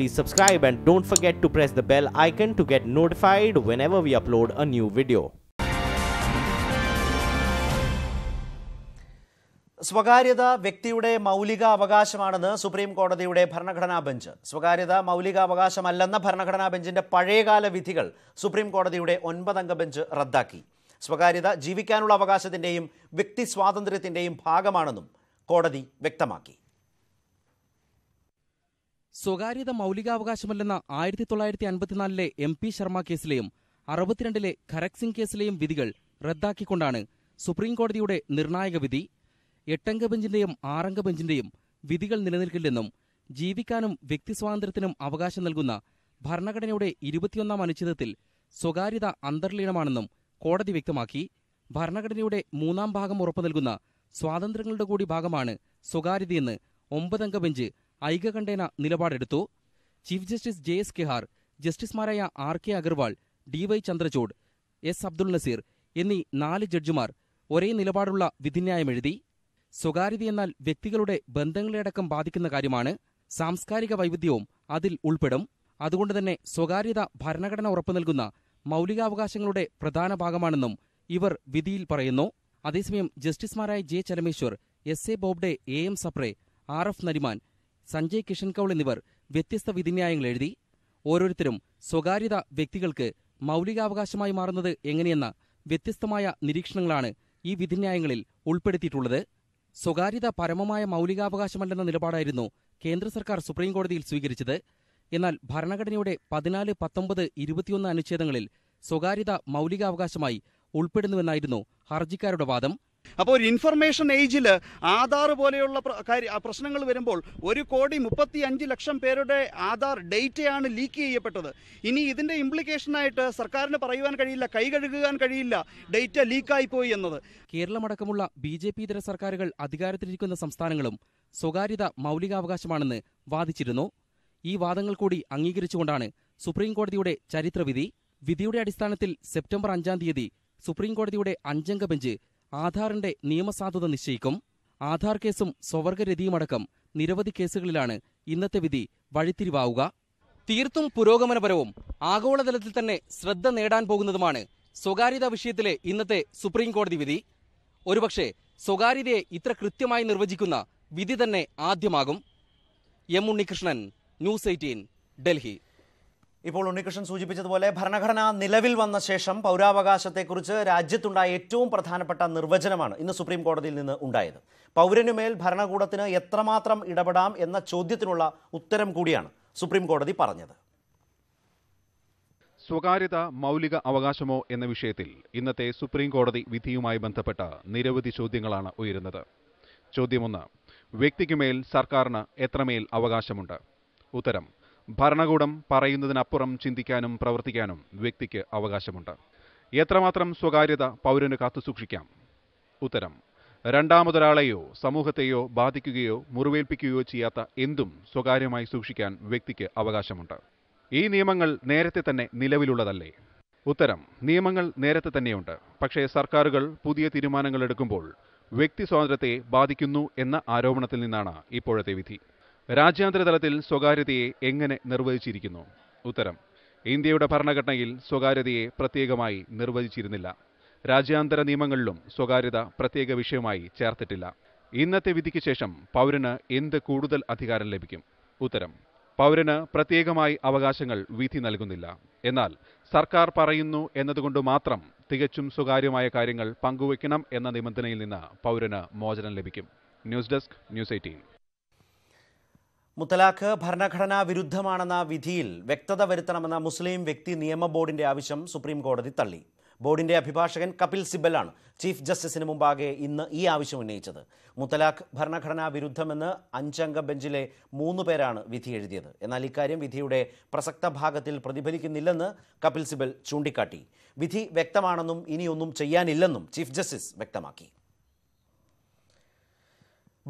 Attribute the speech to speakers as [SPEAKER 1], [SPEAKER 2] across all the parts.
[SPEAKER 1] please subscribe and don't forget to press the bell icon to get notified whenever we upload a new video. സ്വകാര്യത വ്യക്തിയുടെ മൗലിക അവകാശമാണെന്ന് supreme കോടതിയുടെ ഭരണഘടനാ bench സ്വകാര്യത മൗലിക അവകാശമല്ലെന്ന ഭരണഘടനാ ബെഞ്ചിന്റെ പഴയകാല വിധികൾ സുപ്രീം കോടതിയുടെ ഒൻപതംഗ ബെഞ്ച് റദ്ദാക്കി സ്വകാര്യത ജീവിക്കാനുള്ള അവകാശത്തിന്റെയും വ്യക്തി സ്വാതന്ത്ര്യത്തിൻ്റെയും
[SPEAKER 2] ഭാഗമാണെന്നും കോടതി വ്യക്തമാക്കി സ്വകാര്യത മൗലികാവകാശമല്ലെന്ന ആയിരത്തി തൊള്ളായിരത്തി അൻപത്തിനാലിലെ എം പി ശർമ്മ കേസിലെയും അറുപത്തിരണ്ടിലെ ഖരക് സിംഗ് കേസിലെയും വിധികൾ റദ്ദാക്കിക്കൊണ്ടാണ് സുപ്രീം കോടതിയുടെ നിർണായക വിധി എട്ടംഗ ബെഞ്ചിന്റെയും ആറംഗ ബെഞ്ചിന്റെയും വിധികൾ നിലനിൽക്കില്ലെന്നും ജീവിക്കാനും വ്യക്തിസ്വാതന്ത്ര്യത്തിനും അവകാശം നൽകുന്ന ഭരണഘടനയുടെ ഇരുപത്തിയൊന്നാം അനുച്ഛേദത്തിൽ സ്വകാര്യത അന്തർലീനമാണെന്നും കോടതി വ്യക്തമാക്കി ഭരണഘടനയുടെ മൂന്നാം ഭാഗം ഉറപ്പു നൽകുന്ന സ്വാതന്ത്ര്യങ്ങളുടെ കൂടി ഭാഗമാണ് സ്വകാര്യതയെന്ന് ഒമ്പതംഗ ബെഞ്ച് ഐകകണ്ഠേന നിലപാടെടുത്തു chief justice J S Khehar ജസ്റ്റിസുമാരായ R K Agarwal D Y Chandrachud S Abdul Nazeer എന്നീ നാല് ജഡ്ജിമാർ ഒരേ നിലപാടുള്ള വിധിന്യായമെഴുതി എന്നാൽ വ്യക്തികളുടെ ബന്ധങ്ങളെയടക്കം ബാധിക്കുന്ന കാര്യമാണ് സാംസ്കാരിക വൈവിധ്യവും അതിൽ ഉൾപ്പെടും അതുകൊണ്ട് തന്നെ സ്വകാര്യത ഭരണഘടന ഉറപ്പു നൽകുന്ന മൗലികാവകാശങ്ങളുടെ പ്രധാന ഭാഗമാണെന്നും ഇവർ വിധിയിൽ പറയുന്നു അതേസമയം ജസ്റ്റിസുമാരായ J Chelameswar S A Bobde A M Sapre R F Nariman Sanjay Kishan Kaul എന്നിവർ വ്യത്യസ്ത വിധിന്യായങ്ങൾ എഴുതി ഓരോരുത്തരും സ്വകാര്യത വ്യക്തികൾക്ക് മൗലികാവകാശമായി മാറുന്നത് എങ്ങനെയെന്ന വ്യത്യസ്തമായ നിരീക്ഷണങ്ങളാണ് ഈ വിധിന്യായങ്ങളിൽ ഉൾപ്പെടുത്തിയിട്ടുള്ളത് സ്വകാര്യത പരമമായ മൗലികാവകാശമല്ലെന്ന നിലപാടായിരുന്നു കേന്ദ്ര സർക്കാർ സുപ്രീംകോടതിയിൽ സ്വീകരിച്ചത് എന്നാൽ ഭരണഘടനയുടെ പതിനാല് പത്തൊമ്പത് ഇരുപത്തിയൊന്ന് അനുച്ഛേദങ്ങളിൽ സ്വകാര്യത മൗലികാവകാശമായി ഉൾപ്പെടുന്നുവെന്നായിരുന്നു ഹർജിക്കാരുടെ വാദം അപ്പോൾ ഒരു ഇൻഫർമേഷൻ ഏജിൽ ആധാർ പോലെയുള്ള പ്രശ്നങ്ങൾ വരുമ്പോൾ ഒരു കോടി മുപ്പത്തി അഞ്ച് ലക്ഷം പേരുടെ ആധാർ ഡേറ്റയാണ് ലീക്ക് ചെയ്യപ്പെട്ടത് ഇനി ഇതിൻ്റെ ഇംപ്ലിക്കേഷനായിട്ട് സർക്കാരിന് പറയുവാൻ കഴിയില്ല കൈ കഴുകാൻ കഴിയില്ല ഡേറ്റ ലീക്കായി പോയി എന്നത് കേരളമടക്കമുള്ള ബി ജെ പി ഇതര സർക്കാരുകൾ അധികാരത്തിലിരിക്കുന്ന സംസ്ഥാനങ്ങളും സ്വകാര്യത മൗലികാവകാശമാണെന്ന് വാദിച്ചിരുന്നു ഈ വാദങ്ങൾ കൂടി അംഗീകരിച്ചുകൊണ്ടാണ് സുപ്രീം കോടതിയുടെ ചരിത്രവിധി വിധിയുടെ അടിസ്ഥാനത്തിൽ സെപ്റ്റംബർ അഞ്ചാം തീയതി സുപ്രീം കോടതിയുടെ അഞ്ചംഗ ബെഞ്ച് ആധാറിന്റെ നിയമസാധുത നിശ്ചയിക്കും ആധാർ കേസും സ്വവർഗരതിയുമടക്കം നിരവധി കേസുകളിലാണ് ഇന്നത്തെ വിധി വഴിത്തിരിവാവുക തീർത്തും പുരോഗമനപരവും ആഗോളതലത്തിൽ തന്നെ ശ്രദ്ധ നേടാൻ പോകുന്നതുമാണ് സ്വകാര്യതാ വിഷയത്തിലെ ഇന്നത്തെ സുപ്രീം കോടതി വിധി ഒരുപക്ഷെ സ്വകാര്യതയെ ഇത്ര കൃത്യമായി നിർവചിക്കുന്ന വിധി തന്നെ ആദ്യമാകും M Unnikrishnan news eighteen Delhi
[SPEAKER 1] ഇപ്പോൾ ഉണ്ണികൃഷ്ണൻ സൂചിപ്പിച്ചതുപോലെ ഭരണഘടന നിലവിൽ വന്ന ശേഷം പൗരാവകാശത്തെക്കുറിച്ച് രാജ്യത്തുണ്ടായ ഏറ്റവും പ്രധാനപ്പെട്ട നിർവചനമാണ് ഇന്ന് സുപ്രീം കോടതിയിൽ നിന്ന് ഉണ്ടായത് പൗരനുമേൽ ഭരണകൂടത്തിന് എത്രമാത്രം ഇടപെടാം എന്ന ചോദ്യത്തിനുള്ള ഉത്തരം കൂടിയാണ് സുപ്രീം കോടതി പറഞ്ഞത്
[SPEAKER 3] സ്വകാര്യത മൗലിക അവകാശമോ എന്ന വിഷയത്തിൽ ഇന്നത്തെ സുപ്രീം കോടതി വിധിയുമായി ബന്ധപ്പെട്ട നിരവധി ചോദ്യങ്ങളാണ് ഉയരുന്നത് ചോദ്യമൊന്ന് വ്യക്തിക്കുമേൽ സർക്കാരിന് എത്രമേൽ അവകാശമുണ്ട് ഉത്തരം ഭരണകൂടം പറയുന്നതിനപ്പുറം ചിന്തിക്കാനും പ്രവർത്തിക്കാനും വ്യക്തിക്ക് അവകാശമുണ്ട് എത്രമാത്രം സ്വകാര്യത പൗരന് കാത്തുസൂക്ഷിക്കാം ഉത്തരം രണ്ടാമതൊരാളെയോ സമൂഹത്തെയോ ബാധിക്കുകയോ മുറിവേൽപ്പിക്കുകയോ ചെയ്യാത്ത എന്തും സ്വകാര്യമായി സൂക്ഷിക്കാൻ വ്യക്തിക്ക് അവകാശമുണ്ട് ഈ നിയമങ്ങൾ നേരത്തെ തന്നെ നിലവിലുള്ളതല്ലേ ഉത്തരം നിയമങ്ങൾ നേരത്തെ തന്നെയുണ്ട് പക്ഷേ സർക്കാരുകൾ പുതിയ തീരുമാനങ്ങൾ എടുക്കുമ്പോൾ വ്യക്തി സ്വാതന്ത്ര്യത്തെ ബാധിക്കുന്നു എന്ന ആരോപണത്തിൽ നിന്നാണ് ഇപ്പോഴത്തെ വിധി രാജ്യാന്തര തലത്തിൽ സ്വകാര്യതയെ എങ്ങനെ നിർവചിച്ചിരിക്കുന്നു ഉത്തരം ഇന്ത്യയുടെ ഭരണഘടനയിൽ സ്വകാര്യതയെ പ്രത്യേകമായി നിർവചിച്ചിരുന്നില്ല രാജ്യാന്തര നിയമങ്ങളിലും സ്വകാര്യത പ്രത്യേക വിഷയമായി ചേർത്തിട്ടില്ല ഇന്നത്തെ വിധിക്ക് ശേഷം പൗരന് എന്ത് കൂടുതൽ അധികാരം ലഭിക്കും ഉത്തരം പൗരന് പ്രത്യേകമായി അവകാശങ്ങൾ വിധി നൽകുന്നില്ല എന്നാൽ സർക്കാർ പറയുന്നു എന്നതുകൊണ്ട് മാത്രം തികച്ചും സ്വകാര്യമായ കാര്യങ്ങൾ പങ്കുവയ്ക്കണം എന്ന നിബന്ധനയിൽ നിന്ന് പൗരന് മോചനം ലഭിക്കും ന്യൂസ് ഡെസ്ക് ന്യൂസ് എയ്റ്റീൻ
[SPEAKER 1] മുത്തലാഖ് ഭരണഘടനാ വിരുദ്ധമാണെന്ന വിധിയിൽ വ്യക്തത വരുത്തണമെന്ന മുസ്ലിം വ്യക്തി നിയമ ബോർഡിന്റെ ആവശ്യം സുപ്രീം കോടതി തള്ളി ബോർഡിന്റെ അഭിഭാഷകൻ കപിൽ സിബലാണ് ചീഫ് ജസ്റ്റിസിന് മുമ്പാകെ ഇന്ന് ഈ ആവശ്യം ഉന്നയിച്ചത് മുത്തലാഖ് ഭരണഘടനാ വിരുദ്ധമെന്ന് അഞ്ചംഗ ബെഞ്ചിലെ മൂന്ന് പേരാണ് വിധി എഴുതിയത് എന്നാൽ ഇക്കാര്യം വിധിയുടെ പ്രസക്ത ഭാഗത്തിൽ പ്രതിഫലിക്കുന്നില്ലെന്ന് കപിൽ സിബൽ ചൂണ്ടിക്കാട്ടി വിധി വ്യക്തമാണെന്നും ഇനിയൊന്നും ചെയ്യാനില്ലെന്നും ചീഫ് ജസ്റ്റിസ് വ്യക്തമാക്കി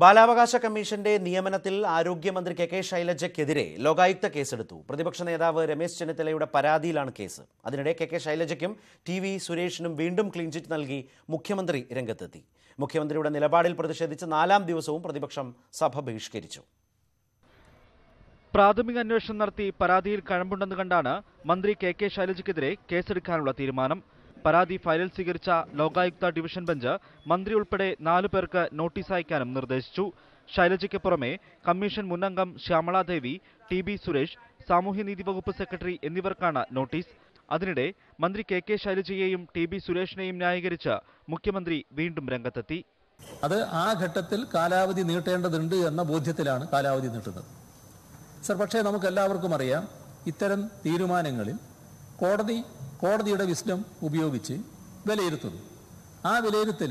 [SPEAKER 1] ബാലാവകാശ കമ്മീഷന്റെ നിയമനത്തിൽ ആരോഗ്യമന്ത്രി കെ കെ ശൈലജയ്ക്കെതിരെ ലോകായുക്ത കേസെടുത്തു പ്രതിപക്ഷ നേതാവ് രമേശ് ചെന്നിത്തലയുടെ പരാതിയിലാണ് കേസ് അതിനിടെ കെ കെ ശൈലജയ്ക്കും ടി വി സുരേഷിനും വീണ്ടും ക്ലീൻ ചിറ്റ് നൽകി മുഖ്യമന്ത്രി രംഗത്തെത്തി മുഖ്യമന്ത്രിയുടെ നിലപാടിൽ പ്രതിഷേധിച്ച്
[SPEAKER 4] നാലാം ദിവസവും പ്രതിപക്ഷം സഭ ബഹിഷ്കരിച്ചു പ്രാഥമിക അന്വേഷണം നടത്തി പരാതിയിൽ കഴമ്പുണ്ടെന്ന് കണ്ടാണ് മന്ത്രി കെ കെ ശൈലജയ്ക്കെതിരെ കേസെടുക്കാനുള്ള തീരുമാനം പരാതി ഫയലിൽ സ്വീകരിച്ച ലോകായുക്ത ഡിവിഷൻ ബെഞ്ച് മന്ത്രി ഉൾപ്പെടെ നാലു പേർക്ക് നോട്ടീസ് അയക്കാനും നിർദ്ദേശിച്ചു ശൈലജയ്ക്ക് പുറമെ കമ്മീഷൻ മുന്നംഗം ശ്യാമളാദേവി ടി ബി സുരേഷ് സാമൂഹ്യനീതി വകുപ്പ് സെക്രട്ടറി എന്നിവർക്കാണ് നോട്ടീസ് അതിനിടെ മന്ത്രി കെ കെ ശൈലജയെയും ടി ബി സുരേഷിനെയും ന്യായീകരിച്ച് മുഖ്യമന്ത്രി വീണ്ടും രംഗത്തെത്തി അത് ആ ഘട്ടത്തിൽ
[SPEAKER 5] കാലാവധി നീട്ടേണ്ടതുണ്ട് എന്ന ബോധ്യത്തിലാണ് കാലാവധി നീട്ടുന്നത് സർ പക്ഷേ നമുക്ക് എല്ലാവർക്കും അറിയാം ഇത്തരം തീരുമാനങ്ങളിൽ കോടതി കോടതിയുടെ വിസ്ഡം ഉപയോഗിച്ച് വിലയിരുത്തുന്നു ആ വിലയിരുത്തൽ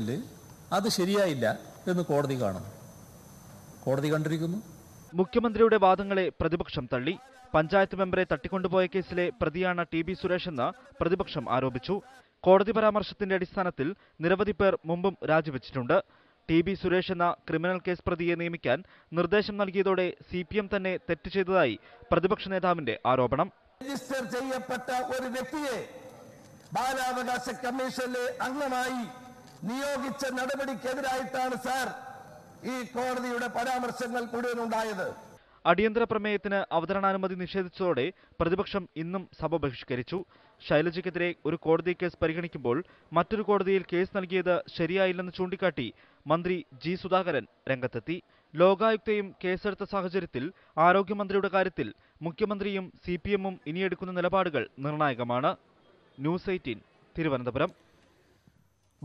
[SPEAKER 5] അത് ശരിയായില്ല എന്ന് കോടതി
[SPEAKER 4] കാണുന്നു കോടതി കണ്ടിരിക്കുന്നു മുഖ്യമന്ത്രിയുടെ വാദങ്ങളെ പ്രതിപക്ഷം തള്ളി പഞ്ചായത്ത് മെമ്പറെ തട്ടിക്കൊണ്ടുപോയ കേസിലെ പ്രതിയാണ് ടി ബി സുരേഷെന്ന് പ്രതിപക്ഷം ആരോപിച്ചു കോടതി പരാമർശത്തിന്റെ അടിസ്ഥാനത്തിൽ നിരവധി പേർ മുമ്പും രാജിവെച്ചിട്ടുണ്ട് ടി ബി സുരേഷ് എന്ന ക്രിമിനൽ കേസ് പ്രതിയെ നിയമിക്കാൻ നിർദ്ദേശം നൽകിയതോടെ സി പി എം തന്നെ തെറ്റ് ചെയ്തതായി പ്രതിപക്ഷ നേതാവിന്റെ ആരോപണം
[SPEAKER 5] രജിസ്റ്റർ ചെയ്യപ്പെട്ട ഒരു വ്യക്തിയെ ബാലാവകാശ കമ്മീഷനിലെ അംഗമായി നിയോഗിച്ച നടപടിക്കെതിരായിട്ടാണ് സാർ ഈ കോടതിയുടെ പരാമർശങ്ങൾ കൂടുതലുണ്ടായത്
[SPEAKER 4] അടിയന്തര പ്രമേയത്തിന് അവതരണാനുമതി നിഷേധിച്ചതോടെ പ്രതിപക്ഷം ഇന്നും സഭ ബഹിഷ്കരിച്ചു ശൈലജയ്ക്കെതിരെ ഒരു കോടതി കേസ് പരിഗണിക്കുമ്പോൾ മറ്റൊരു കോടതിയിൽ കേസ് നൽകിയത് ശരിയായില്ലെന്ന് ചൂണ്ടിക്കാട്ടി മന്ത്രി ജി സുധാകരൻ രംഗത്തെത്തി ലോകായുക്തയും കേസെടുത്ത സാഹചര്യത്തിൽ ആരോഗ്യമന്ത്രിയുടെ കാര്യത്തിൽ മുഖ്യമന്ത്രിയും സി പി എമ്മും ഇനിയെടുക്കുന്ന നിലപാടുകൾ നിർണായകമാണ് ന്യൂസ് എയ്റ്റീൻ തിരുവനന്തപുരം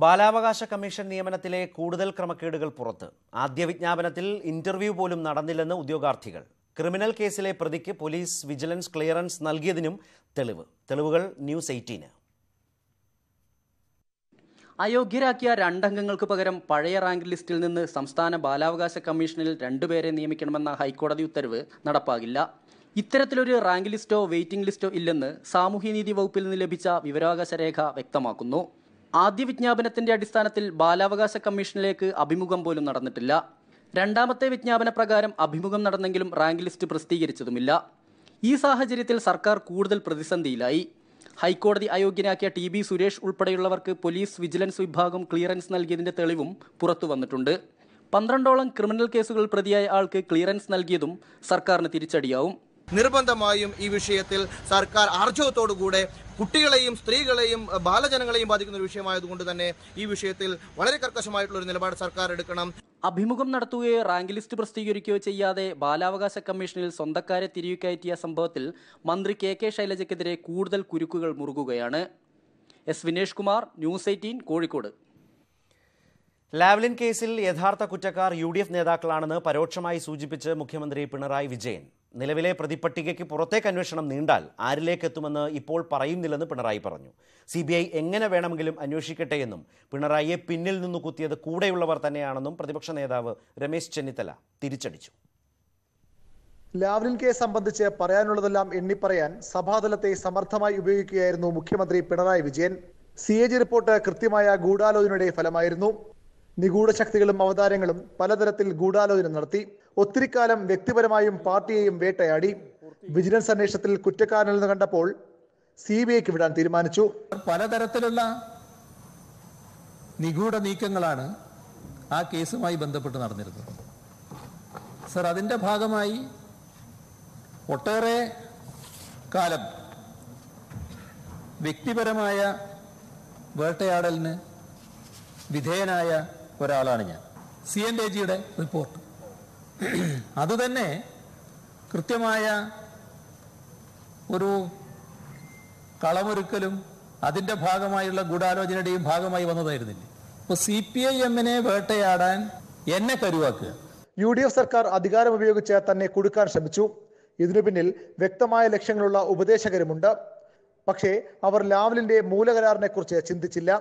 [SPEAKER 4] ബാലാവകാശ കമ്മീഷൻ നിയമനത്തിലെ കൂടുതൽ ക്രമക്കേടുകൾ പുറത്ത്
[SPEAKER 1] ആദ്യ വിജ്ഞാപനത്തിൽ ഇന്റർവ്യൂ പോലും നടന്നില്ലെന്ന് ഉദ്യോഗാർത്ഥികൾ ക്രിമിനൽ കേസിലെ പ്രതിക്ക് പോലീസ്
[SPEAKER 6] വിജിലൻസ് ക്ലിയറൻസ് നൽകിയതിനും തെളിവ് തെളിവുകൾ ന്യൂസ് എയ്റ്റീന് അയോഗ്യരാക്കിയ രണ്ടംഗങ്ങൾക്ക് പകരം പഴയ റാങ്ക് ലിസ്റ്റിൽ നിന്ന് സംസ്ഥാന ബാലാവകാശ കമ്മീഷനിൽ രണ്ടുപേരെ നിയമിക്കണമെന്ന ഹൈക്കോടതി ഉത്തരവ് നടപ്പാകില്ല ഇത്തരത്തിലൊരു റാങ്ക് ലിസ്റ്റോ വെയിറ്റിംഗ് ലിസ്റ്റോ ഇല്ലെന്ന് സാമൂഹ്യനീതി വകുപ്പിൽ നിന്ന് ലഭിച്ച വിവരാവകാശ രേഖ വ്യക്തമാക്കുന്നു ആദ്യ വിജ്ഞാപനത്തിന്റെ അടിസ്ഥാനത്തിൽ ബാലാവകാശ കമ്മീഷനിലേക്ക് അഭിമുഖം പോലും നടന്നിട്ടില്ല രണ്ടാമത്തെ വിജ്ഞാപന പ്രകാരം അഭിമുഖം നടന്നെങ്കിലും റാങ്ക് ലിസ്റ്റ് പ്രസിദ്ധീകരിച്ചതുമില്ല ഈ സാഹചര്യത്തിൽ സർക്കാർ കൂടുതൽ പ്രതിസന്ധിയിലായി ഹൈക്കോടതി അയോഗ്യനാക്കിയ ടി ബി സുരേഷ് ഉൾപ്പെടെയുള്ളവർക്ക് പോലീസ് വിജിലൻസ് വിഭാഗം ക്ലിയറൻസ് നൽകിയതിന്റെ തെളിവും പുറത്തു വന്നിട്ടുണ്ട് പന്ത്രണ്ടോളം ക്രിമിനൽ കേസുകൾ പ്രതിയായ ആൾക്ക് ക്ലിയറൻസ് നൽകിയതും സർക്കാരിന് തിരിച്ചടിയാവും
[SPEAKER 7] നിർബന്ധമായും ഈ വിഷയത്തിൽ സർക്കാർ ആർജവത്തോടുകൂടെ കുട്ടികളെയും സ്ത്രീകളെയും ബാലജനങ്ങളെയും ബാധിക്കുന്ന ഒരു വിഷയമായതുകൊണ്ട് തന്നെ ഈ വിഷയത്തിൽ വളരെ കർക്കശമായിട്ടുള്ള ഒരു നിലപാട് സർക്കാർ എടുക്കണം
[SPEAKER 6] അഭിമുഖം നടത്തുകയോ റാങ്ക് ലിസ്റ്റ് പ്രസിദ്ധീകരിക്കുകയോ ചെയ്യാതെ ബാലാവകാശ കമ്മീഷനിൽ സ്വന്തക്കാരെ തിരികെക്കയറ്റിയ സംഭവത്തിൽ മന്ത്രി കെ കെ ശൈലജയ്ക്കെതിരെ കൂടുതൽ കുരുക്കുകൾ മുറുകുകയാണ് S Vinesh Kumar news eighteen Kozhikode
[SPEAKER 1] Lavalin കേസിൽ യഥാർത്ഥ കുറ്റക്കാർ യു ഡി എഫ് നേതാക്കളാണെന്ന് പരോക്ഷമായി സൂചിപ്പിച്ച് മുഖ്യമന്ത്രി പിണറായി വിജയൻ നിലവിലെ പ്രതിപട്ടികയ്ക്ക് പുറത്തേക്ക് അന്വേഷണം നീണ്ടാൽ ആരിലേക്ക് എത്തുമെന്ന് ഇപ്പോൾ പറയുന്നില്ലെന്ന് പിണറായി പറഞ്ഞു സി ബി ഐ എങ്ങനെ വേണമെങ്കിലും അന്വേഷിക്കട്ടെ എന്നും പിണറായിയെ പിന്നിൽ നിന്ന് കുത്തിയത് കൂടെയുള്ളവർ തന്നെയാണെന്നും പ്രതിപക്ഷ നേതാവ് രമേശ് ചെന്നിത്തല തിരിച്ചടിച്ചു
[SPEAKER 7] ലാവ്ലിൻ കേസ് സംബന്ധിച്ച് പറയാനുള്ളതെല്ലാം എണ്ണിപ്പറയാൻ സഭാതലത്തെ സമർത്ഥമായി ഉപയോഗിക്കുകയായിരുന്നു മുഖ്യമന്ത്രി Pinarayi Vijayan C A G report കൃത്യമായ ഗൂഢാലോചനയുടെ ഫലമായിരുന്നു നിഗൂഢ ശക്തികളും അവതാരങ്ങളും പലതരത്തിൽ ഗൂഢാലോചന നടത്തി ഒത്തിരി കാലം വ്യക്തിപരമായും പാർട്ടിയെയും വേട്ടയാടി വിജിലൻസ് അന്വേഷണത്തിൽ കുറ്റക്കാരനെന്ന് കണ്ടപ്പോൾ സി ബി ഐക്ക് വിടാൻ തീരുമാനിച്ചു പലതരത്തിലുള്ള നിഗൂഢ നീക്കങ്ങളാണ്
[SPEAKER 5] ആ കേസുമായി ബന്ധപ്പെട്ട് നടന്നിരുന്നത് സർ അതിൻ്റെ ഭാഗമായി ഒട്ടേറെ കാലം വ്യക്തിപരമായ വേട്ടയാടലിന് വിധേയനായ ഒരാളാണ് ഞാൻ സി എൻ ഡി ജിയുടെ റിപ്പോർട്ട് അതുതന്നെ കൃത്യമായ ഒരു കളമൊരുക്കലും അതിൻ്റെ ഭാഗമായുള്ള ഗൂഢാലോചനയുടെയും ഭാഗമായി വന്നതായിരുന്നില്ലേ ഇപ്പോൾ സി പി ഐ എമ്മിനെ വേട്ടയാടാൻ എന്നെ
[SPEAKER 3] കരുവാക്കുക
[SPEAKER 7] യു ഡി എഫ് സർക്കാർ അധികാരം ഉപയോഗിച്ച് തന്നെ കൊടുക്കാൻ ശ്രമിച്ചു ഇതിനു പിന്നിൽ വ്യക്തമായ ലക്ഷ്യങ്ങളുള്ള ഉപദേശകരുമുണ്ട് പക്ഷേ അവർ ലാവലിന്റെ മൂലകരാറിനെ കുറിച്ച് ചിന്തിച്ചില്ല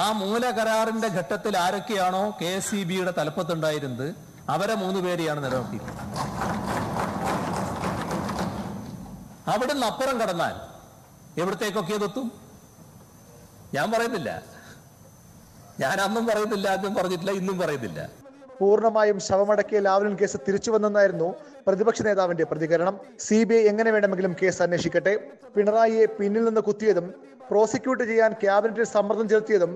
[SPEAKER 5] ആ മൂല കരാറിന്റെ ഘട്ടത്തിൽ ആരൊക്കെയാണോ കെ എസ് സി ബിയുടെ തലപ്പത്തുണ്ടായിരുന്നത് അവരെ മൂന്ന് പേരെയാണ് നിലനിർത്തിയത് അവിടുന്ന് അപ്പുറം കടന്നാൽ എവിടത്തേക്കൊക്കെ അതെത്തും ഞാൻ പറയുന്നില്ല ഞാൻ അന്നും പറയുന്നില്ല അന്നും പറഞ്ഞിട്ടില്ല ഇന്നും പറയുന്നില്ല
[SPEAKER 7] പൂർണ്ണമായും ശവമടക്കിയ ലാവ്ലിൻ കേസ് തിരിച്ചു വന്നെന്നായിരുന്നു പ്രതിപക്ഷ നേതാവിന്റെ പ്രതികരണം സി ബി ഐ എങ്ങനെ വേണമെങ്കിലും കേസ് അന്വേഷിക്കട്ടെ പിണറായിയെ പിന്നിൽ നിന്ന് കുത്തിയതും പ്രോസിക്യൂട്ട് ചെയ്യാൻ ക്യാബിനറ്റിൽ സമ്മർദ്ദം ചെലുത്തിയതും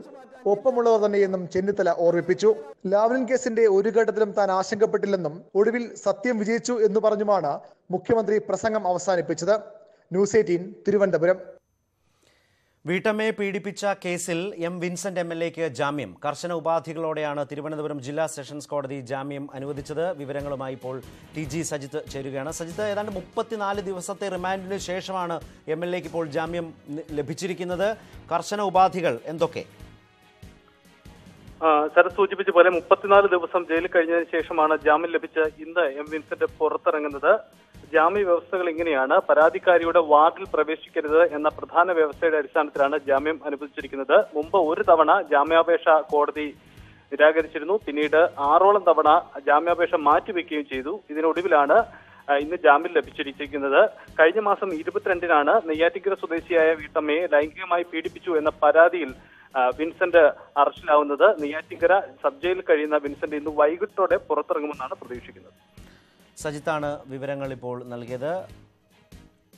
[SPEAKER 7] ഒപ്പമുള്ളവർ തന്നെയെന്നും ചെന്നിത്തല ഓർമ്മിപ്പിച്ചു ലാവ്ലിൻ കേസിന്റെ ഒരു ഘട്ടത്തിലും താൻ ആശങ്കപ്പെട്ടില്ലെന്നും ഒടുവിൽ സത്യം വിജയിച്ചു എന്ന് പറഞ്ഞുമാണ് മുഖ്യമന്ത്രി പ്രസംഗം അവസാനിപ്പിച്ചത് ന്യൂസ് എയ്റ്റീൻ തിരുവനന്തപുരം
[SPEAKER 1] വീട്ടമ്മയെ പീഡിപ്പിച്ച കേസിൽ എം വിൻസെന്റ് എം എൽ എക്ക് ജാമ്യം കർശന ഉപാധികളോടെയാണ് തിരുവനന്തപുരം ജില്ലാ സെഷൻസ് കോടതി ജാമ്യം അനുവദിച്ചത് വിവരങ്ങളുമായി ഇപ്പോൾ ടി ജി സജിത്ത് ചേരുകയാണ് സജിത്ത് ഏതാണ്ട് മുപ്പത്തിനാല് ദിവസത്തെ റിമാൻഡിന് ശേഷമാണ് എം എൽ എക്ക് ഇപ്പോൾ ജാമ്യം ലഭിച്ചിരിക്കുന്നത് കർശന ഉപാധികൾ എന്തൊക്കെ
[SPEAKER 5] ശരത് സൂചിപ്പിച്ച പോലെ മുപ്പത്തിനാല് ദിവസം ജയിലിൽ കഴിഞ്ഞതിന് ശേഷമാണ് ജാമ്യം ലഭിച്ച ഇന്ന് എം വിൻസെന്റ് പുറത്തിറങ്ങുന്നത് ജാമ്യ വ്യവസ്ഥകൾ ഇങ്ങനെയാണ് പരാതിക്കാരിയുടെ വാർഡിൽ പ്രവേശിക്കരുത് എന്ന പ്രധാന വ്യവസ്ഥയുടെ അടിസ്ഥാനത്തിലാണ് ജാമ്യം അനുവദിച്ചിരിക്കുന്നത് മുമ്പ് ഒരു തവണ ജാമ്യാപേക്ഷ കോടതി നിരാകരിച്ചിരുന്നു പിന്നീട് ആറോളം തവണ ജാമ്യാപേക്ഷ മാറ്റിവെക്കുകയും ചെയ്തു ഇതിനൊടുവിലാണ് ഇന്ന് ജാമ്യം ലഭിച്ചിരിക്കുന്നത് കഴിഞ്ഞ മാസം ഇരുപത്തിരണ്ടിനാണ് നെയ്യാറ്റിക്കര സ്വദേശിയായ വീട്ടമ്മയെ ലൈംഗികമായി പീഡിപ്പിച്ചു എന്ന പരാതിയിൽ വിൻസെന്റ് അറസ്റ്റിലാവുന്നത് നെയ്യാറ്റിക്കര സബ് ജയിലിൽ കഴിയുന്ന വിൻസെന്റ് ഇന്ന് വൈകിട്ടോടെ
[SPEAKER 8] പുറത്തിറങ്ങുമെന്നാണ് പ്രതീക്ഷിക്കുന്നത്
[SPEAKER 1] സജിത്താണ് വിവരങ്ങൾ ഇപ്പോൾ നൽകിയത്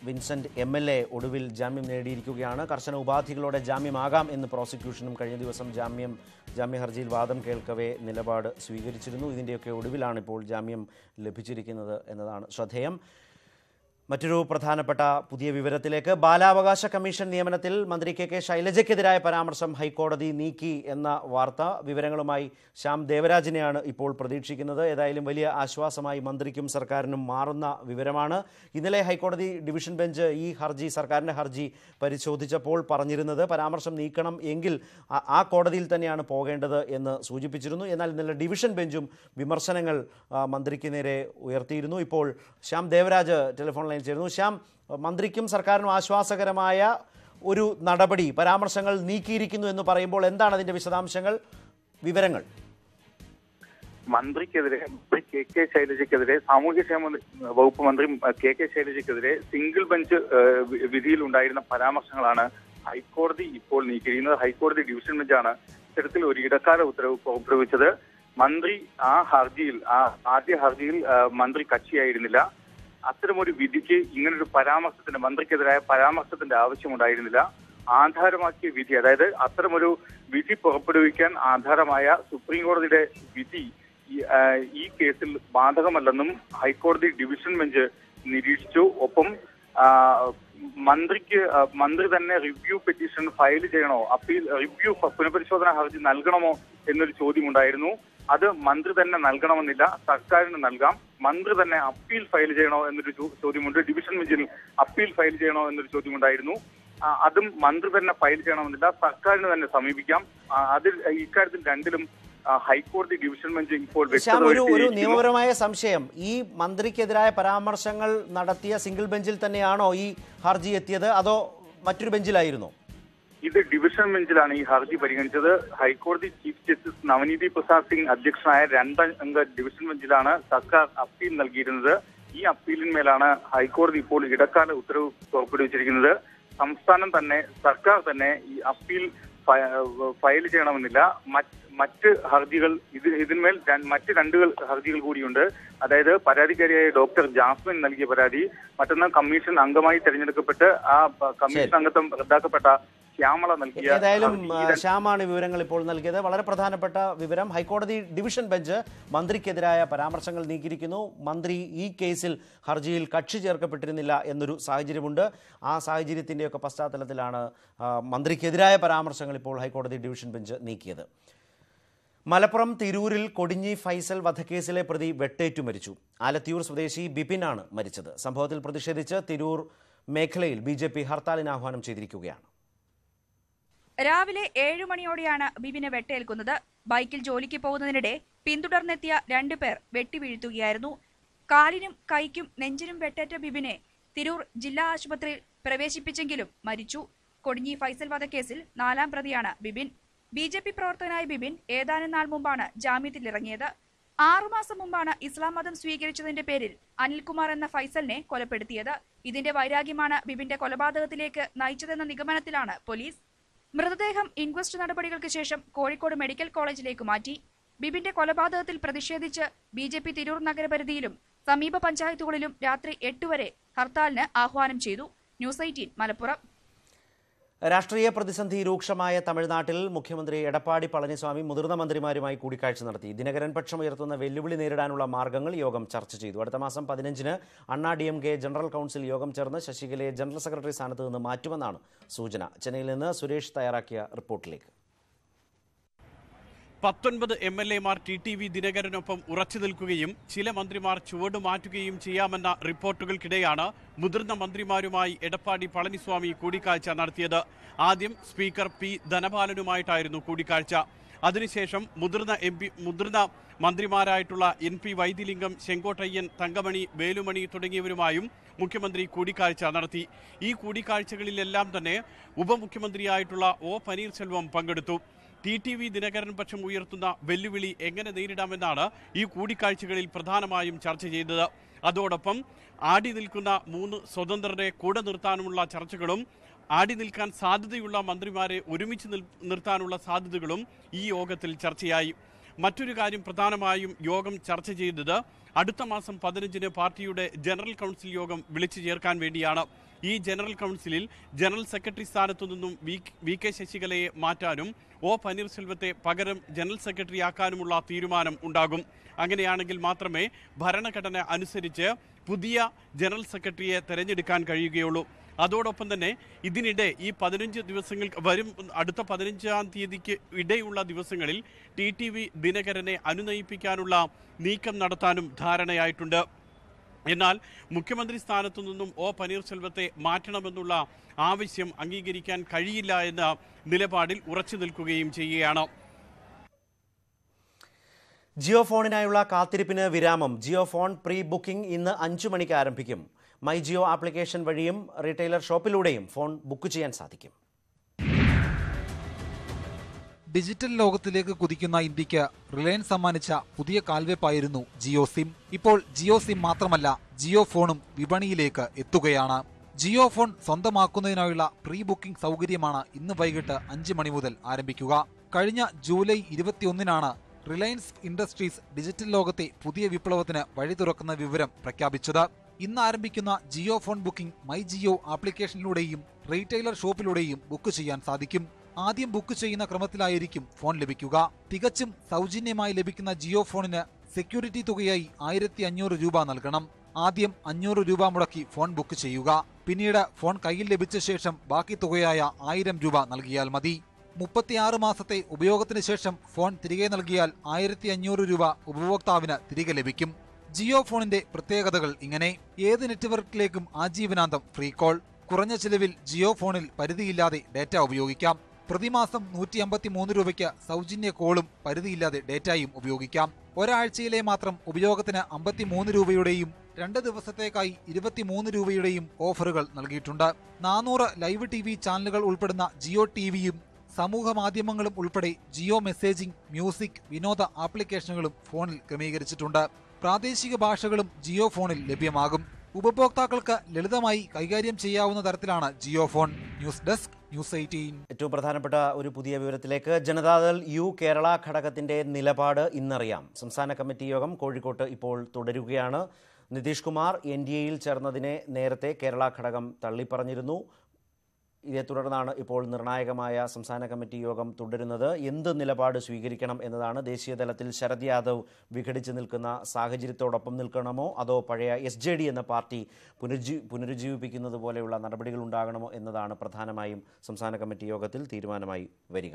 [SPEAKER 1] വിൻസെന്റ് എം എൽ എ ഒടുവിൽ ജാമ്യം നേടിയിരിക്കുകയാണ് കർശന ഉപാധികളോടെ ജാമ്യമാകാം എന്ന് പ്രോസിക്യൂഷനും കഴിഞ്ഞ ദിവസം ജാമ്യം ജാമ്യ ഹർജിയിൽ വാദം കേൾക്കവേ നിലപാട് സ്വീകരിച്ചിരുന്നു ഇതിൻ്റെയൊക്കെ ഒടുവിലാണ് ഇപ്പോൾ ജാമ്യം ലഭിച്ചിരിക്കുന്നത് എന്നതാണ് ശ്രദ്ധേയം മറ്റൊരു പ്രധാനപ്പെട്ട പുതിയ വിവരത്തിലേക്ക് ബാലാവകാശ കമ്മീഷൻ നിയമനത്തിൽ മന്ത്രി കെ കെ ശൈലജയ്ക്കെതിരായ പരാമർശം ഹൈക്കോടതി നീക്കി എന്ന വാർത്ത വിവരങ്ങളുമായി ശ്യാം ദേവരാജിനെയാണ് ഇപ്പോൾ പ്രതീക്ഷിക്കുന്നത് ഏതായാലും വലിയ ആശ്വാസമായി മന്ത്രിക്കും സർക്കാരിനും മാറുന്ന വിവരമാണ് ഇന്നലെ ഹൈക്കോടതി ഡിവിഷൻ ബെഞ്ച് ഈ ഹർജി സർക്കാരിൻ്റെ ഹർജി പരിശോധിച്ചപ്പോൾ പറഞ്ഞിരുന്നത് പരാമർശം നീക്കണം എങ്കിൽ ആ കോടതിയിൽ തന്നെയാണ് പോകേണ്ടത് എന്ന് സൂചിപ്പിച്ചിരുന്നു എന്നാൽ ഇന്നലെ ഡിവിഷൻ ബെഞ്ചും വിമർശനങ്ങൾ മന്ത്രിക്ക് നേരെ ഉയർത്തിയിരുന്നു ഇപ്പോൾ ശ്യാം ദേവരാജ് ടെലിഫോൺ ലൈൻ തീരുമാനിച്ചിരുന്നു ശ്യാം മന്ത്രിക്കും സർക്കാരിനും ആശ്വാസകരമായ ഒരു നടപടി പരാമർശങ്ങൾ നീക്കിയിരിക്കുന്നു എന്ന് പറയുമ്പോൾ എന്താണ് അതിന്റെ വിശദാംശങ്ങൾ വിവരങ്ങൾ
[SPEAKER 9] മന്ത്രിക്കെതിരെ കെ കെ ശൈലജയ്ക്കെതിരെ സാമൂഹ്യക്ഷേമ വകുപ്പ് മന്ത്രി കെ കെ ശൈലജയ്ക്കെതിരെ സിംഗിൾ ബെഞ്ച് വിധിയിൽ ഉണ്ടായിരുന്ന പരാമർശങ്ങളാണ് ഹൈക്കോടതി ഇപ്പോൾ നീക്കിയിരിക്കുന്നത് ഹൈക്കോടതി ഡിവിഷൻ ബെഞ്ചാണ് ഇത്തരത്തിൽ ഒരു ഇടക്കാല ഉത്തരവ് പുറപ്പെടുവിച്ചത് മന്ത്രി ആ ഹർജിയിൽ ആ ആദ്യ ഹർജിയിൽ മന്ത്രി കക്ഷിയായിരുന്നില്ല അത്തരമൊരു വിധിക്ക് ഇങ്ങനൊരു പരാമർശത്തിന്റെ മന്ത്രിക്കെതിരായ പരാമർശത്തിന്റെ ആവശ്യമുണ്ടായിരുന്നില്ല ആധാരമാക്കിയ വിധി അതായത് അത്തരമൊരു വിധി പുറപ്പെടുവിക്കാൻ ആധാരമായ സുപ്രീം കോടതിയുടെ വിധി ഈ കേസിൽ ബാധകമല്ലെന്നും ഹൈക്കോടതി ഡിവിഷൻ ബെഞ്ച് നിരീക്ഷിച്ചു ഒപ്പം മന്ത്രിക്ക് മന്ത്രി തന്നെ റിവ്യൂ പെറ്റീഷൻ ഫയൽ ചെയ്യണോ അപ്പീൽ റിവ്യൂ പുനഃപരിശോധന ഹർജി നൽകണമോ എന്നൊരു ചോദ്യമുണ്ടായിരുന്നു അത് മന്ത്രി തന്നെ നൽകണമെന്നില്ല സർക്കാരിന് നൽകാം മന്ത്രി തന്നെ അപ്പീൽ ഫയൽ ചെയ്യണോ എന്നൊരു ചോദ്യമുണ്ട് ഡിവിഷൻ ബെഞ്ചിൽ അപ്പീൽ ഫയൽ ചെയ്യണോ എന്നൊരു ചോദ്യമുണ്ടായിരുന്നു അതും മന്ത്രി തന്നെ ഫയൽ ചെയ്യണമെന്നില്ല സർക്കാരിന് തന്നെ സമീപിക്കാം അതിൽ ഇക്കാര്യത്തിൽ രണ്ടിലും ഹൈക്കോടതി ഡിവിഷൻ ബെഞ്ച് ഇപ്പോൾ ഒരു ഒരു നിയമപരമായ
[SPEAKER 1] സംശയം ഈ മന്ത്രിക്കെതിരായ പരാമർശങ്ങൾ നടത്തിയ സിംഗിൾ ബെഞ്ചിൽ തന്നെയാണോ ഈ ഹർജി എത്തിയത് അതോ മറ്റൊരു ബെഞ്ചിലായിരുന്നോ
[SPEAKER 9] ഇത് ഡിവിഷൻ ബെഞ്ചിലാണ് ഈ ഹർജി പരിഗണിച്ചത് ഹൈക്കോടതി ചീഫ് ജസ്റ്റിസ് നവനീതി പ്രസാദ് സിംഗ് അധ്യക്ഷനായ രണ്ടംഗ ഡിവിഷൻ ബെഞ്ചിലാണ് സർക്കാർ അപ്പീൽ നൽകിയിരുന്നത് ഈ അപ്പീലിന്മേലാണ് ഹൈക്കോടതി ഇപ്പോൾ ഇടക്കാല ഉത്തരവ് പുറപ്പെടുവിച്ചിരിക്കുന്നത് സംസ്ഥാനം തന്നെ സർക്കാർ തന്നെ ഈ അപ്പീൽ ഫയൽ ചെയ്യണമെന്നില്ല മറ്റ് മറ്റ് ഹർജികൾ ഇത് ഇതിന്മേൽ മറ്റ് രണ്ട് ഹർജികൾ കൂടിയുണ്ട് അതായത് പരാതിക്കാരിയായ ഡോക്ടർ ജാസ്മിൻ നൽകിയ പരാതി മറ്റൊന്ന് കമ്മീഷൻ അംഗമായി തെരഞ്ഞെടുക്കപ്പെട്ട് ആ കമ്മീഷൻ അംഗത്വം റദ്ദാക്കപ്പെട്ട ശ്യാമള നൽകിയ ഏതായാലും
[SPEAKER 1] ശ്യാമാണ് വിവരങ്ങൾ ഇപ്പോൾ നൽകിയത് വളരെ പ്രധാനപ്പെട്ട വിവരം ഹൈക്കോടതി ഡിവിഷൻ ബെഞ്ച് മന്ത്രിക്കെതിരായ പരാമർശങ്ങൾ നീക്കിയിരിക്കുന്നു മന്ത്രി ഈ കേസിൽ ഹർജിയിൽ കക്ഷി ചേർക്കപ്പെട്ടിരുന്നില്ല എന്നൊരു സാഹചര്യമുണ്ട് ആ സാഹചര്യത്തിൻ്റെയൊക്കെ പശ്ചാത്തലത്തിലാണ് മന്ത്രിക്കെതിരായ പരാമർശങ്ങൾ ഇപ്പോൾ ഹൈക്കോടതി ഡിവിഷൻ ബെഞ്ച് നീക്കിയത് മലപ്പുറം തിരൂരിൽ കൊടിഞ്ഞി ഫൈസൽ വധക്കേസിലെ പ്രതി വെട്ടേറ്റു മരിച്ചു ആലത്തിയൂർ സ്വദേശി ബിപിനാണ് മരിച്ചത് സംഭവത്തിൽ പ്രതിഷേധിച്ച് തിരൂർ മേഖലയിൽ ബി ജെ പി ഹർത്താലിന് ആഹ്വാനം ചെയ്തിരിക്കുകയാണ്
[SPEAKER 2] രാവിലെ ഏഴു മണിയോടെയാണ് ബിബിനെ വെട്ടേൽക്കുന്നത് ബൈക്കിൽ ജോലിക്ക് പോകുന്നതിനിടെ പിന്തുടർന്നെത്തിയ രണ്ടുപേർ വെട്ടിവീഴ്ത്തുകയായിരുന്നു കാലിനും കൈക്കും നെഞ്ചിനും വെട്ടേറ്റ ബിബിനെ തിരൂർ ജില്ലാ ആശുപത്രിയിൽ പ്രവേശിപ്പിച്ചെങ്കിലും മരിച്ചു കൊടിഞ്ഞി ഫൈസൽ വധക്കേസിൽ നാലാം പ്രതിയാണ് ബിപിൻ ബി ജെ പി പ്രവർത്തകനായ ബിബിൻ ഏതാനും നാൾ മുമ്പാണ് ജാമ്യത്തിലിറങ്ങിയത് ആറുമാസം മുമ്പാണ് ഇസ്ലാം മതം സ്വീകരിച്ചതിന്റെ പേരിൽ അനിൽകുമാർ എന്ന ഫൈസലിനെ കൊലപ്പെടുത്തിയത് ഇതിന്റെ വൈരാഗ്യമാണ് ബിബിന്റെ കൊലപാതകത്തിലേക്ക് നയിച്ചതെന്ന നിഗമനത്തിലാണ് പോലീസ് മൃതദേഹം ഇൻക്വസ്റ്റ് നടപടികൾക്ക് ശേഷം കോഴിക്കോട് മെഡിക്കൽ കോളേജിലേക്ക് മാറ്റി ബിബിന്റെ കൊലപാതകത്തിൽ പ്രതിഷേധിച്ച് ബി ജെ പി തിരൂർ നഗരപരിധിയിലും സമീപ പഞ്ചായത്തുകളിലും രാത്രി എട്ടുവരെ വരെ ഹർത്താലിന് ആഹ്വാനം ചെയ്തു ന്യൂസ് എയ്റ്റീൻ മലപ്പുറം
[SPEAKER 1] രാഷ്ട്രീയ പ്രതിസന്ധി രൂക്ഷമായ തമിഴ്നാട്ടിൽ മുഖ്യമന്ത്രി എടപ്പാടി പളനിസ്വാമി മുതിർന്ന മന്ത്രിമാരുമായി കൂടിക്കാഴ്ച നടത്തി ദിനകരൻ പക്ഷം ഉയർത്തുന്ന വെല്ലുവിളി നേരിടാനുള്ള മാർഗങ്ങൾ യോഗം ചർച്ച ചെയ്തു അടുത്ത മാസം പതിനഞ്ചിന് Anna D M K general council യോഗം ചേർന്ന് ശശികലയെ ജനറൽ സെക്രട്ടറി സ്ഥാനത്ത് നിന്ന് മാറ്റുമെന്നാണ് സൂചന ചെന്നൈയിൽ നിന്ന് സുരേഷ് തയ്യാറാക്കിയ
[SPEAKER 10] റിപ്പോർട്ടിലേക്ക് പത്തൊൻപത് എം എൽ എമാർ ടി ടി വി ദിനകരനൊപ്പം ഉറച്ചു നിൽക്കുകയും ചില മന്ത്രിമാർ ചുവട് മാറ്റുകയും ചെയ്യാമെന്ന റിപ്പോർട്ടുകൾക്കിടെയാണ് മുതിർന്ന മന്ത്രിമാരുമായി എടപ്പാടി പളനിസ്വാമി കൂടിക്കാഴ്ച നടത്തിയത് ആദ്യം സ്പീക്കർ പി ധനപാലനുമായിട്ടായിരുന്നു കൂടിക്കാഴ്ച അതിനുശേഷം മുതിർന്ന എം പി മുതിർന്ന മന്ത്രിമാരായിട്ടുള്ള എൻ പി വൈദ്യലിംഗം ചെങ്കോട്ടയ്യൻ തങ്കമണി വേലുമണി തുടങ്ങിയവരുമായും മുഖ്യമന്ത്രി കൂടിക്കാഴ്ച നടത്തി ഈ കൂടിക്കാഴ്ചകളിലെല്ലാം തന്നെ ഉപമുഖ്യമന്ത്രിയായിട്ടുള്ള ഒ പനീർശെൽവം പങ്കെടുത്തു ടി ടി വി ദിനകരൻ പക്ഷം ഉയർത്തുന്ന വെല്ലുവിളി എങ്ങനെ നേരിടാമെന്നാണ് ഈ കൂടിക്കാഴ്ചകളിൽ പ്രധാനമായും ചർച്ച ചെയ്തത് അതോടൊപ്പം ആടി നിൽക്കുന്ന മൂന്ന് സ്വതന്ത്രരെ കൂടെ നിർത്താനുമുള്ള ചർച്ചകളും ആടി നിൽക്കാൻ സാധ്യതയുള്ള മന്ത്രിമാരെ ഒരുമിച്ച് നിർത്താനുള്ള സാധ്യതകളും ഈ യോഗത്തിൽ ചർച്ചയായി മറ്റൊരു കാര്യം പ്രധാനമായും യോഗം ചർച്ച ചെയ്തത് അടുത്ത മാസം പതിനഞ്ചിന് പാർട്ടിയുടെ ജനറൽ കൗൺസിൽ യോഗം വിളിച്ചു ചേർക്കാൻ വേണ്ടിയാണ് ഈ ജനറൽ കൗൺസിലിൽ ജനറൽ സെക്രട്ടറി സ്ഥാനത്തു നിന്നും വി കെ ശശികലയെ മാറ്റാനും ഒ പനീർശെൽവത്തെ പകരം ജനറൽ സെക്രട്ടറി ആക്കാനുമുള്ള തീരുമാനം ഉണ്ടാകും അങ്ങനെയാണെങ്കിൽ മാത്രമേ ഭരണഘടന അനുസരിച്ച് പുതിയ ജനറൽ സെക്രട്ടറിയെ തെരഞ്ഞെടുക്കാൻ കഴിയുകയുള്ളൂ അതോടൊപ്പം തന്നെ ഇതിനിടെ ഈ പതിനഞ്ച് ദിവസങ്ങൾ വരും അടുത്ത പതിനഞ്ചാം തീയതിക്ക് ഇടയുള്ള ദിവസങ്ങളിൽ ടി ടി വി ദിനകരനെ അനുനയിപ്പിക്കാനുള്ള നീക്കം നടത്താനും ധാരണയായിട്ടുണ്ട് എന്നാൽ മുഖ്യമന്ത്രി സ്ഥാനത്തു നിന്നും ഒ പനീർശെൽവത്തെ മാറ്റണമെന്നുള്ള ആവശ്യം അംഗീകരിക്കാൻ കഴിയില്ല എന്ന നിലപാടിൽ ഉറച്ചു നിൽക്കുകയും ചെയ്യുകയാണ്
[SPEAKER 1] ജിയോ ഫോണിനായുള്ള കാത്തിരിപ്പിന് വിരാമം ജിയോ ഫോൺ പ്രീ ബുക്കിംഗ് ഇന്ന് അഞ്ചു മണിക്ക് ആരംഭിക്കും മൈ ജിയോ ആപ്ലിക്കേഷൻ
[SPEAKER 11] വഴിയും റീറ്റെയിലർ ഷോപ്പിലൂടെയും ഫോൺ ബുക്ക് ചെയ്യാൻ സാധിക്കും ഡിജിറ്റൽ ലോകത്തിലേക്ക് കുതിക്കുന്ന ഇന്ത്യക്ക് റിലയൻസ് സമ്മാനിച്ച പുതിയ കാൽവെപ്പായിരുന്നു ജിയോ സിം ഇപ്പോൾ ജിയോ സിം മാത്രമല്ല ജിയോ ഫോണും വിപണിയിലേക്ക് എത്തുകയാണ് ജിയോ ഫോൺ സ്വന്തമാക്കുന്നതിനായുള്ള പ്രീ ബുക്കിംഗ് സൗകര്യമാണ് ഇന്ന് വൈകിട്ട് അഞ്ച് മണി മുതൽ ആരംഭിക്കുക കഴിഞ്ഞ ജൂലൈ ഇരുപത്തിയൊന്നിനാണ് റിലയൻസ് ഇൻഡസ്ട്രീസ് ഡിജിറ്റൽ ലോകത്തെ പുതിയ വിപ്ലവത്തിന് വഴി തുറക്കുന്ന വിവരം പ്രഖ്യാപിച്ചത് ഇന്ന് ആരംഭിക്കുന്ന Jio phone booking my Jio ആപ്ലിക്കേഷനിലൂടെയും റീറ്റെയിലർ ഷോപ്പിലൂടെയും ബുക്ക് ചെയ്യാൻ സാധിക്കും ആദ്യം ബുക്ക് ചെയ്യുന്ന ക്രമത്തിലായിരിക്കും ഫോൺ ലഭിക്കുക തികച്ചും സൗജന്യമായി ലഭിക്കുന്ന ജിയോ ഫോണിന് സെക്യൂരിറ്റി തുകയായി ആയിരത്തി അഞ്ഞൂറ് രൂപ നൽകണം ആദ്യം അഞ്ഞൂറ് രൂപ മുടക്കി ഫോൺ ബുക്ക് ചെയ്യുക പിന്നീട് ഫോൺ കയ്യിൽ ലഭിച്ച ശേഷം ബാക്കി തുകയായ ആയിരം രൂപ നൽകിയാൽ മതി മുപ്പത്തിയാറ് മാസത്തെ ഉപയോഗത്തിന് ശേഷം ഫോൺ തിരികെ നൽകിയാൽ ആയിരത്തി അഞ്ഞൂറ് രൂപ ഉപഭോക്താവിന് തിരികെ ലഭിക്കും ജിയോ ഫോണിന്റെ പ്രത്യേകതകൾ ഇങ്ങനെ ഏത് നെറ്റ്വർക്കിലേക്കും ആജീവനാന്തം ഫ്രീ കോൾ കുറഞ്ഞ ചിലവിൽ ജിയോ ഫോണിൽ പരിധിയില്ലാതെ ഡാറ്റ ഉപയോഗിക്കാം പ്രതിമാസം നൂറ്റി അമ്പത്തി മൂന്ന് രൂപയ്ക്ക് സൗജന്യ കോളും പരിധിയില്ലാതെ ഡേറ്റയും ഉപയോഗിക്കാം ഒരാഴ്ചയിലെ മാത്രം ഉപയോഗത്തിന് അമ്പത്തി മൂന്ന് രൂപയുടെയും രണ്ട് ദിവസത്തേക്കായി ഇരുപത്തിമൂന്ന് രൂപയുടെയും ഓഫറുകൾ നൽകിയിട്ടുണ്ട് നാനൂറ് ലൈവ് ടി വി ചാനലുകൾ ഉൾപ്പെടുന്ന ജിയോ ടി വിയും സമൂഹ മാധ്യമങ്ങളും ഉൾപ്പെടെ ജിയോ മെസ്സേജിംഗ് മ്യൂസിക് വിനോദ ആപ്ലിക്കേഷനുകളും ഫോണിൽ ക്രമീകരിച്ചിട്ടുണ്ട് പ്രാദേശിക ഭാഷകളും ജിയോ ഫോണിൽ ലഭ്യമാകും ഉപഭോക്താക്കൾക്ക് ലളിതമായി കൈകാര്യം ചെയ്യാവുന്ന തരത്തിലാണ് Jio phone news desk news eighteen ഏറ്റവും പ്രധാനപ്പെട്ട ഒരു പുതിയ
[SPEAKER 1] വിവരത്തിലേക്ക് ജനതാദൾ യു കേരള ഘടകത്തിന്റെ നിലപാട് ഇന്നറിയാം സംസ്ഥാന കമ്മിറ്റി യോഗം കോഴിക്കോട്ട് ഇപ്പോൾ തുടരുകയാണ് നിതീഷ് കുമാർ എൻ ഡി എയിൽ ചേർന്നതിനെ നേരത്തെ കേരള ഘടകം തള്ളിപ്പറഞ്ഞിരുന്നു ഇതേ തുടർന്നാണ് ഇപ്പോൾ നിർണായകമായ സംസ്ഥാന കമ്മിറ്റി യോഗം തുടരുന്നത് എന്ത് നിലപാട് സ്വീകരിക്കണം എന്നതാണ് ദേശീയ തലത്തിൽ ശരത് യാദവ് വിഘടിച്ച് നിൽക്കുന്ന സാഹചര്യത്തോടൊപ്പം നിൽക്കണമോ അതോ പഴയ എസ് ജെ ഡി എന്ന പാർട്ടി പുനരുജ്ജീ പുനരുജ്ജീവിപ്പിക്കുന്നത് പോലെയുള്ള നടപടികൾ ഉണ്ടാകണമോ എന്നതാണ് പ്രധാനമായും സംസ്ഥാന കമ്മിറ്റി യോഗത്തിൽ തീരുമാനമായി വരിക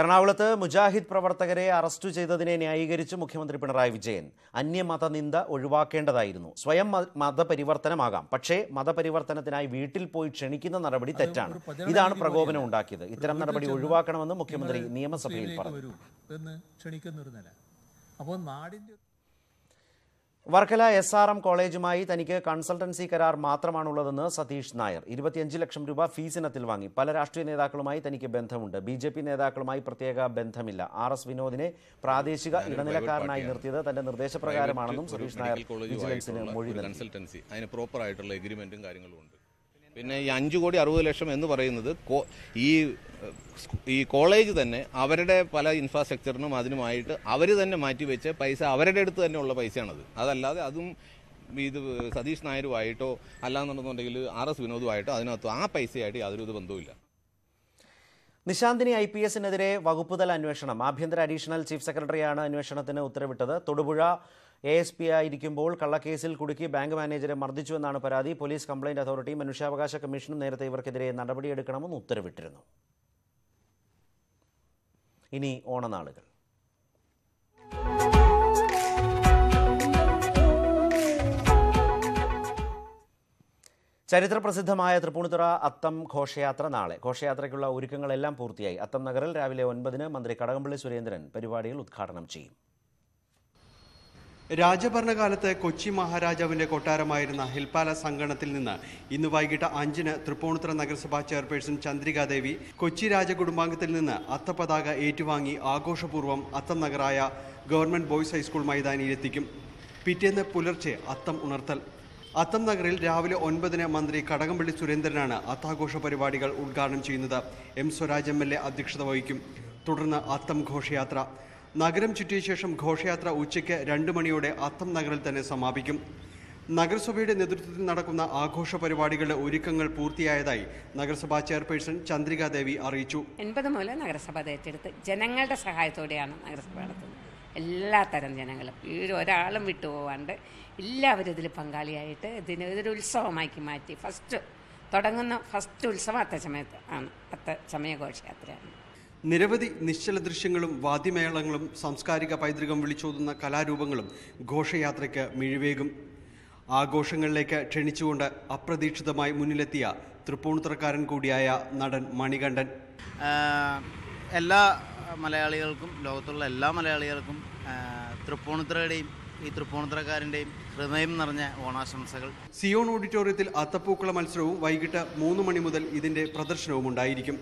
[SPEAKER 1] എറണാകുളത്ത് മുജാഹിദ് പ്രവർത്തകരെ അറസ്റ്റ് ചെയ്തതിനെ ന്യായീകരിച്ച് മുഖ്യമന്ത്രി പിണറായി വിജയൻ അന്യമത നിന്ദ ഒഴിവാക്കേണ്ടതായിരുന്നു സ്വയം മതപരിവർത്തനമാകാം പക്ഷേ മതപരിവർത്തനത്തിനായി വീട്ടിൽ പോയി ക്ഷണിക്കുന്ന നടപടി തെറ്റാണ് ഇതാണ് പ്രകോപനം ഉണ്ടാക്കിയത് ഇത്തരം നടപടി ഒഴിവാക്കണമെന്ന് മുഖ്യമന്ത്രി നിയമസഭയിൽ പറഞ്ഞു
[SPEAKER 5] അപ്പോൾ നാടിൻ്റെ
[SPEAKER 1] വർക്കല എസ് ആർ എം കോളേജുമായി തനിക്ക് കൺസൾട്ടൻസി കരാർ മാത്രമാണുള്ളതെന്ന് സതീഷ് നായർ ഇരുപത്തിയഞ്ച് ലക്ഷം രൂപ ഫീസിനത്തിൽ വാങ്ങി പല രാഷ്ട്രീയ നേതാക്കളുമായി തനിക്ക് ബന്ധമുണ്ട് ബി ജെ പി നേതാക്കളുമായി പ്രത്യേക ബന്ധമില്ല ആർ എസ് വിനോദിനെ പ്രാദേശിക ഇടനിലക്കാരനായി നിർത്തിയത്
[SPEAKER 8] തന്റെ നിർദ്ദേശപ്രകാരമാണെന്നും സതീഷ് നായർ വിജിലൻസിന് മൊഴി കൺസൾട്ടൻസി അതിന് പ്രോപ്പർ ആയിട്ടുള്ള എഗ്രിമെന്റും കാര്യങ്ങളും ഉണ്ട് പിന്നെ ഈ അഞ്ചു കോടി അറുപത് ലക്ഷം എന്ന് പറയുന്നത് ഈ ഈ കോളേജ് തന്നെ അവരുടെ പല ഇൻഫ്രാസ്ട്രക്ചറിനും അതിനുമായിട്ട് അവർ തന്നെ മാറ്റിവെച്ച പൈസ അവരുടെ അടുത്ത് തന്നെ ഉള്ള പൈസയാണത് അതല്ലാതെ അതും ഇത് സതീഷ് നായരുമായിട്ടോ അല്ലാന്നുണ്ടെന്നുണ്ടെങ്കിൽ ആർ എസ് വിനോദുമായിട്ടോ അതിനകത്തോ ആ പൈസയായിട്ട് യാതൊരു ഇത് ബന്ധവുമില്ല
[SPEAKER 1] നിശാന്തിനി ഐ പി എസിനെതിരെ വകുപ്പുതല അന്വേഷണം ആഭ്യന്തര അഡീഷണൽ ചീഫ് സെക്രട്ടറിയാണ് അന്വേഷണത്തിന് ഉത്തരവിട്ടത് തൊടുപുഴ എ എസ് പി ആയിരിക്കുമ്പോൾ കള്ളക്കേസിൽ കുടുക്കി ബാങ്ക് മാനേജരെ മർദ്ദിച്ചുവെന്നാണ് പരാതി പോലീസ് കംപ്ലയിന്റ് അതോറിറ്റിയും മനുഷ്യാവകാശ കമ്മീഷനും നേരത്തെ ഇവർക്കെതിരെ നടപടിയെടുക്കണമെന്ന് ഉത്തരവിട്ടിരുന്നു ഇനി ഓണനാളുകൾ ചരിത്രപ്രസിദ്ധമായ തൃപ്പൂണിത്തുറ അത്തം ഘോഷയാത്ര നാളെ ഘോഷയാത്രയ്ക്കുള്ള ഒരുക്കങ്ങളെല്ലാം പൂർത്തിയായി അത്തം നഗറിൽ രാവിലെ ഒൻപതിന് മന്ത്രി കടകംപള്ളി സുരേന്ദ്രൻ പരിപാടികൾ ഉദ്ഘാടനം ചെയ്യും
[SPEAKER 12] രാജഭരണകാലത്ത് കൊച്ചി മഹാരാജാവിന്റെ കൊട്ടാരമായിരുന്ന ഹിൽപാല സംഗണത്തിൽ നിന്ന് ഇന്ന് വൈകിട്ട് അഞ്ചിന് തൃപ്പൂണിത്തുറ നഗരസഭാ ചെയർപേഴ്സൺ ചന്ദ്രികാദേവി കൊച്ചി രാജകുടുംബാംഗത്തിൽ നിന്ന് അത്തപതാക ഏറ്റുവാങ്ങി ആഘോഷപൂർവ്വം അത്തം നഗറായ ഗവൺമെന്റ് ബോയ്സ് ഹൈസ്കൂൾ മൈതാനിയിലെത്തിക്കും പിറ്റേന്ന് പുലർച്ചെ അത്തം ഉണർത്തൽ അത്തം നഗറിൽ രാവിലെ ഒൻപതിന് മന്ത്രി കടകംപള്ളി സുരേന്ദ്രനാണ് അത്താഘോഷ പരിപാടികൾ ഉദ്ഘാടനം ചെയ്യുന്നത് M Swaraj M L A അധ്യക്ഷത വഹിക്കും തുടർന്ന് അത്തം ഘോഷയാത്ര നഗരം ചുറ്റിയ ശേഷം ഘോഷയാത്ര ഉച്ചയ്ക്ക് രണ്ടു മണിയോടെ അത്തം നഗറിൽ തന്നെ സമാപിക്കും നഗരസഭയുടെ നേതൃത്വത്തിൽ നടക്കുന്ന ആഘോഷ പരിപാടികളുടെ ഒരുക്കങ്ങൾ പൂർത്തിയായതായി നഗരസഭാ ചെയർപേഴ്സൺ ചന്ദ്രികാ ദേവി അറിയിച്ചു
[SPEAKER 2] എൺപത് മുതൽ നഗരസഭ ഏറ്റെടുത്ത് ജനങ്ങളുടെ സഹായത്തോടെയാണ് നഗരസഭ നടത്തുന്നത് എല്ലാ തരം ജനങ്ങളും ഈ ഒരാളും വിട്ടുപോവാണ്ട് എല്ലാവരും ഇതിൽ പങ്കാളിയായിട്ട് ഇതിന് ഇതൊരു
[SPEAKER 5] ഉത്സവമാക്കി മാറ്റി ഫസ്റ്റ് തുടങ്ങുന്ന ഫസ്റ്റ് ഉത്സവം സമയത്ത് ആണ് അത്ത ഘോഷയാത്രയാണ്
[SPEAKER 12] നിരവധി നിശ്ചല ദൃശ്യങ്ങളും വാദ്യമേളങ്ങളും സാംസ്കാരിക പൈതൃകം വിളിച്ചോതുന്ന കലാരൂപങ്ങളും ഘോഷയാത്രയ്ക്ക് മിഴിവേകും ആഘോഷങ്ങളിലേക്ക് ക്ഷണിച്ചുകൊണ്ട് അപ്രതീക്ഷിതമായി മുന്നിലെത്തിയ തൃപ്പൂണിത്തറക്കാരൻ കൂടിയായ നടൻ മണികണ്ഠൻ
[SPEAKER 1] എല്ലാ മലയാളികൾക്കും ലോകത്തുള്ള എല്ലാ മലയാളികൾക്കും തൃപ്പൂണിത്തറയുടെയും ഈ തൃപ്പൂണിത്തറക്കാരൻ്റെയും ഹൃദയം നിറഞ്ഞ ഓണാശംസകൾ
[SPEAKER 12] സിയോൺ ഓഡിറ്റോറിയത്തിൽ അത്തപ്പൂക്കള മത്സരവും വൈകിട്ട് മൂന്ന് മണി മുതൽ ഇതിൻ്റെ പ്രദർശനവും ഉണ്ടായിരിക്കും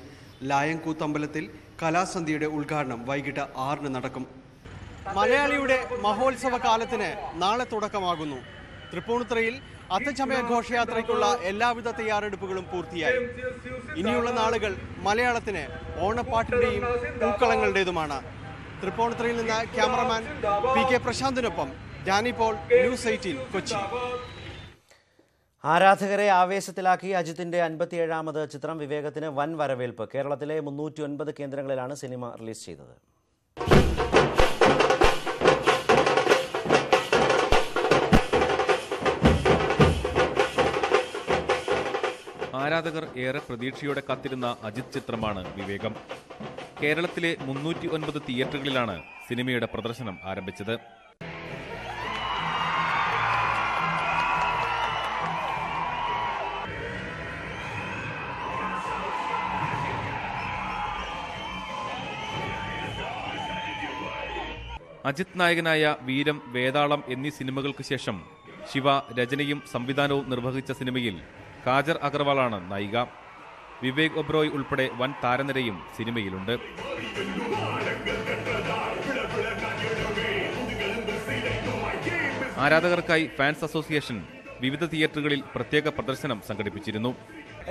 [SPEAKER 12] ലായംകൂത്തമ്പലത്തിൽ കലാസന്ധ്യയുടെ ഉദ്ഘാടനം വൈകിട്ട് ആറിന് നടക്കും മലയാളിയുടെ മഹോത്സവ കാലത്തിന് നാളെ തുടക്കമാകുന്നു തൃപ്പൂണിത്തുറയിൽ അത്തച്ചമയ ഘോഷയാത്രയ്ക്കുള്ള എല്ലാവിധ തയ്യാറെടുപ്പുകളും പൂർത്തിയായി
[SPEAKER 9] ഇനിയുള്ള നാളുകൾ
[SPEAKER 12] മലയാളത്തിന് ഓണപ്പാട്ടിൻ്റെയും പൂക്കളങ്ങളുടേതുമാണ് തൃപ്പൂണിത്തുറയിൽ നിന്ന് ക്യാമറമാൻ പി കെ പ്രശാന്തിനൊപ്പം ജാനി പോൾ ന്യൂസ് എയ്റ്റീൻ കൊച്ചി
[SPEAKER 1] ആരാധകരെ ആവേശത്തിലാക്കി അജിത്തിന്റെ അൻപത്തിയേഴാമത് ചിത്രം വിവേകത്തിന് വൻ വരവേൽപ്പ് കേരളത്തിലെ മുന്നൂറ്റി ഒൻപത് കേന്ദ്രങ്ങളിലാണ് സിനിമ റിലീസ് ചെയ്തത്
[SPEAKER 8] ആരാധകർ ഏറെ പ്രതീക്ഷയോടെ കാത്തിരുന്ന അജിത് ചിത്രമാണ് വിവേകം കേരളത്തിലെ മുന്നൂറ്റി ഒൻപത് തിയേറ്ററുകളിലാണ് സിനിമയുടെ പ്രദർശനം ആരംഭിച്ചത് അജിത് നായകനായ വീരം വേതാളം എന്നീ സിനിമകൾക്ക് ശേഷം ശിവ രചനയും സംവിധാനവും നിർവഹിച്ച സിനിമയിൽ കാജർ അഗർവാളാണ് നായിക വിവേക് ഒബ്രോയ് ഉൾപ്പെടെ വൻ താരനിരയും സിനിമയിലുണ്ട് ആരാധകർക്കായി ഫാൻസ് അസോസിയേഷൻ വിവിധ തിയേറ്ററുകളിൽ പ്രത്യേക പ്രദർശനം സംഘടിപ്പിച്ചിരുന്നു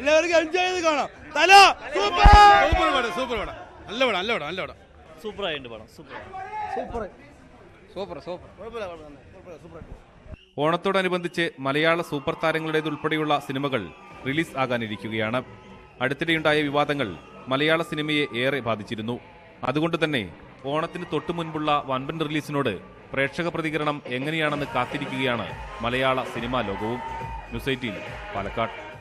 [SPEAKER 9] എല്ലാവർക്കും എൻജോയ് ചെയ്ത് കാണാം തല സൂപ്പർ സൂപ്പർ
[SPEAKER 2] പടം സൂപ്പർ പടം നല്ല പടം നല്ല പടം നല്ല പടം സൂപ്പറായിട്ടുണ്ട് പടം super super super super
[SPEAKER 11] super
[SPEAKER 8] ഓണത്തോടനുബന്ധിച്ച് മലയാള സൂപ്പർ താരങ്ങളുടേതുൾപ്പെടെയുള്ള സിനിമകൾ റിലീസ് ആകാനിരിക്കുകയാണ് അടുത്തിടെയുണ്ടായ വിവാദങ്ങൾ മലയാള സിനിമയെ ഏറെ ബാധിച്ചിരുന്നു അതുകൊണ്ട് തന്നെ ഓണത്തിന് തൊട്ടു മുൻപുള്ള വൻപൻ റിലീസിനോട് പ്രേക്ഷക പ്രതികരണം എങ്ങനെയാണെന്ന് കാത്തിരിക്കുകയാണ് മലയാള സിനിമാ ലോകവും ന്യൂസ് എയ്റ്റീൻ
[SPEAKER 9] പാലക്കാട്